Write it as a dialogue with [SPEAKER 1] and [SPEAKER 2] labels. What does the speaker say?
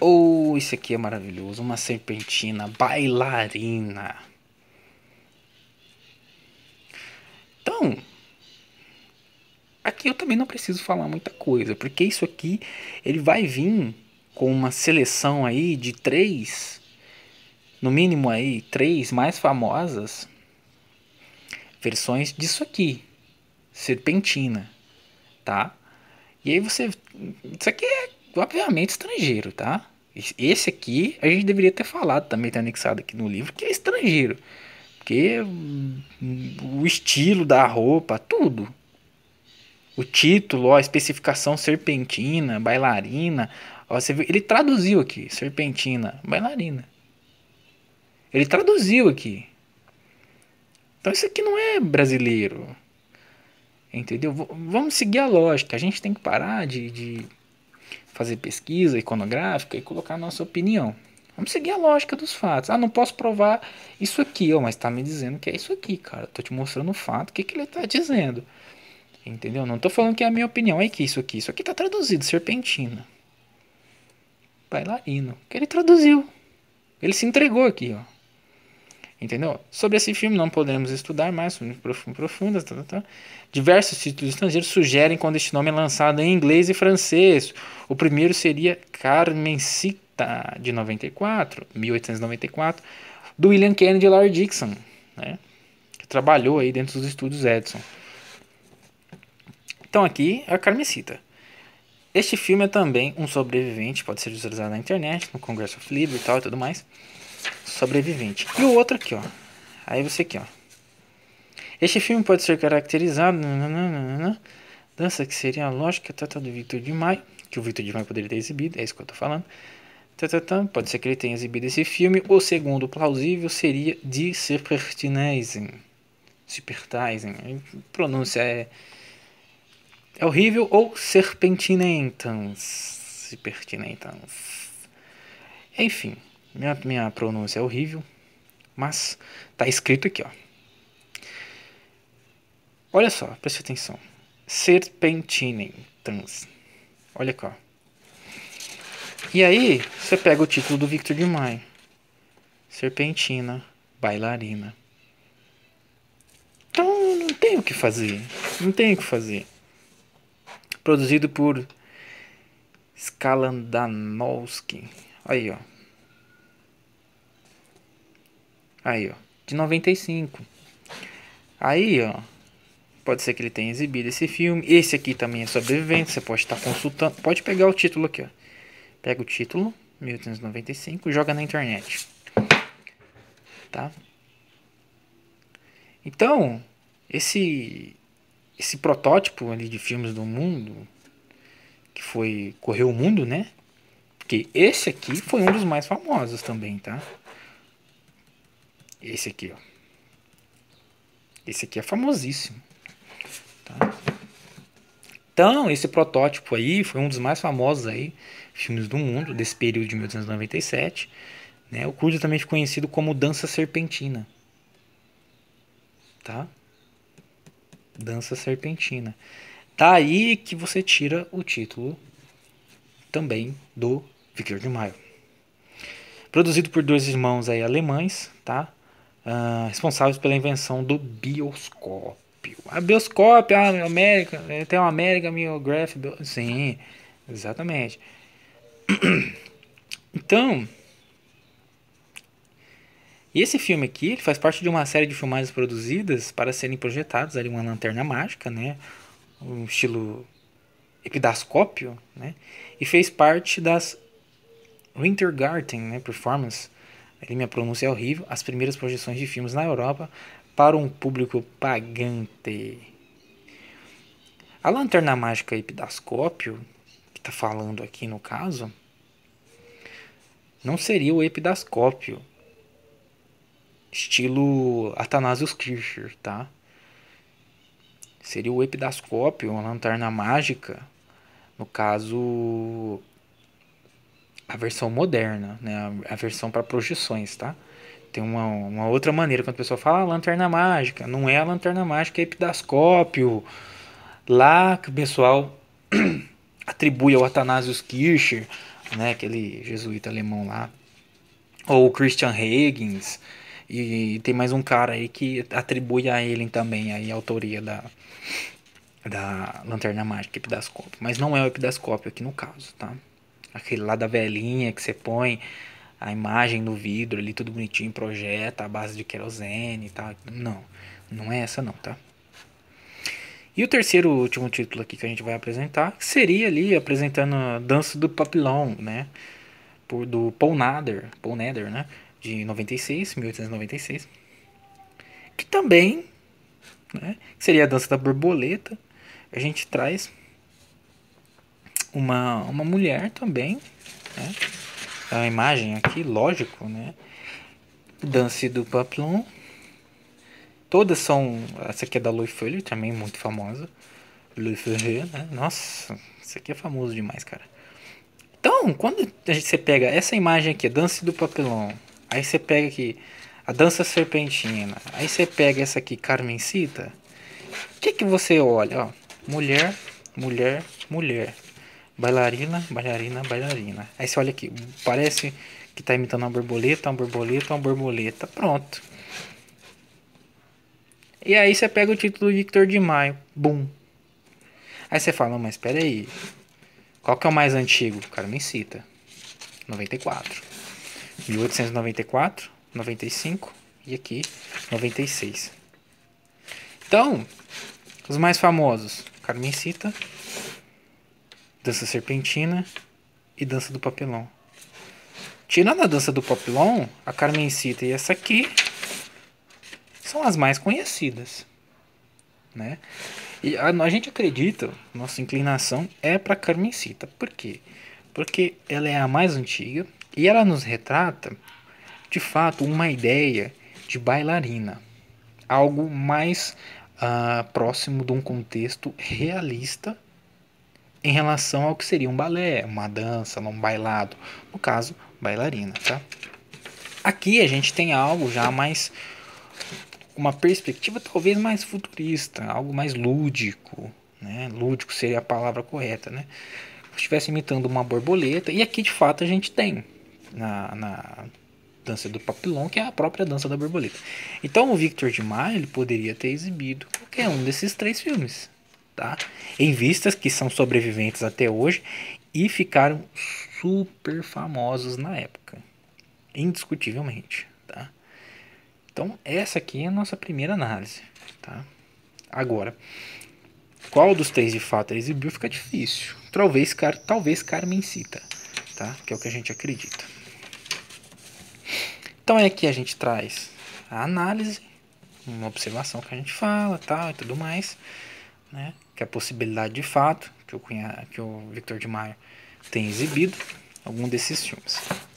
[SPEAKER 1] Oh, isso aqui é maravilhoso. Uma serpentina bailarina. Então, aqui eu também não preciso falar muita coisa, porque isso aqui ele vai vir com uma seleção aí de três, no mínimo aí, três mais famosas versões disso aqui, serpentina, tá? E aí você, isso aqui é obviamente estrangeiro, tá? Esse aqui a gente deveria ter falado também, tá anexado aqui no livro, que é estrangeiro. Porque hum, o estilo da roupa, tudo. O título, ó, a especificação serpentina, bailarina. Ó, você viu? Ele traduziu aqui, serpentina, bailarina. Ele traduziu aqui. Então isso aqui não é brasileiro. Entendeu? Vamos seguir a lógica. A gente tem que parar de, de fazer pesquisa iconográfica e colocar a nossa opinião. Vamos seguir a lógica dos fatos. Ah, não posso provar isso aqui, ó, mas está me dizendo que é isso aqui, cara. Estou te mostrando o fato, o que, que ele está dizendo. Entendeu? Não estou falando que é a minha opinião. É que isso aqui, isso aqui está traduzido, serpentina. Bailarino. Que ele traduziu. Ele se entregou aqui, ó. Entendeu? Sobre esse filme não podemos estudar mais, sobre profundas. Tá, tá, tá. Diversos títulos estrangeiros sugerem quando este nome é lançado em inglês e francês. O primeiro seria Carmencita, de 94, 1894, do William Kennedy Lord Dixon, né? que trabalhou aí dentro dos estúdios Edison. Então aqui é a Carmencita. Este filme é também um sobrevivente, pode ser utilizado na internet, no Congress of Liberty e tal e tudo mais sobrevivente. E o outro aqui, ó. Aí você aqui, ó. Este filme pode ser caracterizado. Nananana, dança que seria a lógica tata tá, tá, do Victor de Maio, que o Victor de Maio poderia ter exibido, é isso que eu tô falando. Tatatã, tá, pode ser que ele tenha exibido esse filme. O segundo plausível seria de Supertineisen. Supertineisen. Pronúncia é, é horrível. Ou Serpentinentans. Serpentinentans. Enfim. Minha, minha pronúncia é horrível, mas tá escrito aqui, ó. Olha só, preste atenção. Serpentinem trans. Olha aqui, ó. E aí, você pega o título do Victor de Maio. Serpentina, bailarina. Então, não tem o que fazer. Não tem o que fazer. Produzido por Skalandanowski. Aí, ó. Aí, ó, de 95. Aí, ó, pode ser que ele tenha exibido esse filme. Esse aqui também é sobrevivente, você pode estar tá consultando. Pode pegar o título aqui, ó. Pega o título, 1895, joga na internet. Tá? Então, esse esse protótipo ali de filmes do mundo que foi correu o mundo, né? Porque esse aqui foi um dos mais famosos também, tá? Esse aqui, ó. Esse aqui é famosíssimo. Tá? Então, esse protótipo aí foi um dos mais famosos aí, filmes do mundo, desse período de 1897. Né? O Crude também ficou é conhecido como Dança Serpentina. Tá? Dança Serpentina. Daí que você tira o título também do Victor de Maio. Produzido por dois irmãos aí alemães, tá? Ah, responsáveis pela invenção do bioscópio. A bioscópio, a ah, América, eh, tem uma América Biograph, sim, exatamente. Então, e esse filme aqui, ele faz parte de uma série de filmagens produzidas para serem projetados ali uma lanterna mágica, né? Um estilo epidascópio, né? E fez parte das Wintergarten né? Performance minha pronúncia é horrível, as primeiras projeções de filmes na Europa para um público pagante. A lanterna mágica Epidascópio, que está falando aqui no caso, não seria o Epidascópio, estilo Athanasius Kircher, tá? Seria o Epidascópio, uma lanterna mágica, no caso a versão moderna, né? A versão para projeções, tá? Tem uma, uma outra maneira quando o pessoal fala ah, lanterna mágica, não é a lanterna mágica, é epidascópio. Lá que o pessoal atribui ao Athanasius Kircher, né, aquele jesuíta alemão lá, ou Christian Higgins, e tem mais um cara aí que atribui a ele também aí a autoria da, da lanterna mágica epidascópio, mas não é o epidascópio aqui no caso, tá? aquele lá da velhinha que você põe a imagem no vidro ali, tudo bonitinho, projeta, a base de querosene e tal. Não, não é essa não, tá? E o terceiro último título aqui que a gente vai apresentar seria ali apresentando a Dança do papilão né? Por, do Paul Nader, Paul Nader, né? De 96, 1896. Que também né? seria a Dança da Borboleta. A gente traz uma, uma mulher também, né? É uma imagem aqui, lógico, né? Dance do papelão Todas são. Essa aqui é da Louis Fuller, também muito famosa. Louis Ferrer, né? Nossa, isso aqui é famoso demais, cara. Então, quando a gente, você pega essa imagem aqui, Dance do Papelão, aí você pega aqui a Dança Serpentina, aí você pega essa aqui, Carmencita, o que que você olha? Ó, mulher, mulher, mulher. Bailarina, bailarina, bailarina. Aí você olha aqui, parece que está imitando uma borboleta, uma borboleta, uma borboleta. Pronto. E aí você pega o título do Victor de Maio. Bum. Aí você fala, mas espera aí. Qual que é o mais antigo? O cara me cita. 94. 1894, 95 e aqui 96. Então, os mais famosos, Carmencita, cita dança serpentina e dança do papelão. Tirando a dança do papelão, a Carmencita e essa aqui são as mais conhecidas, né? E a, a gente acredita, nossa inclinação é para Carmencita. Por quê? Porque ela é a mais antiga e ela nos retrata, de fato, uma ideia de bailarina, algo mais uh, próximo de um contexto realista em relação ao que seria um balé, uma dança, um bailado, no caso, bailarina, tá? Aqui a gente tem algo já mais uma perspectiva talvez mais futurista, algo mais lúdico, né? Lúdico seria a palavra correta, né? Se estivesse imitando uma borboleta, e aqui de fato a gente tem na, na dança do papilon, que é a própria dança da borboleta. Então o Victor de Maia, ele poderia ter exibido qualquer um desses três filmes, tá? Em vistas que são sobreviventes até hoje e ficaram super famosos na época, indiscutivelmente, tá? Então essa aqui é a nossa primeira análise, tá? Agora, qual dos três de fato ele é exibiu fica difícil. Talvez, car talvez Carmen cita, tá? Que é o que a gente acredita. Então é aqui a gente traz a análise, uma observação que a gente fala, tal e tudo mais, né? que é a possibilidade de fato, que o, Cunha, que o Victor de Maio tem exibido, algum desses filmes.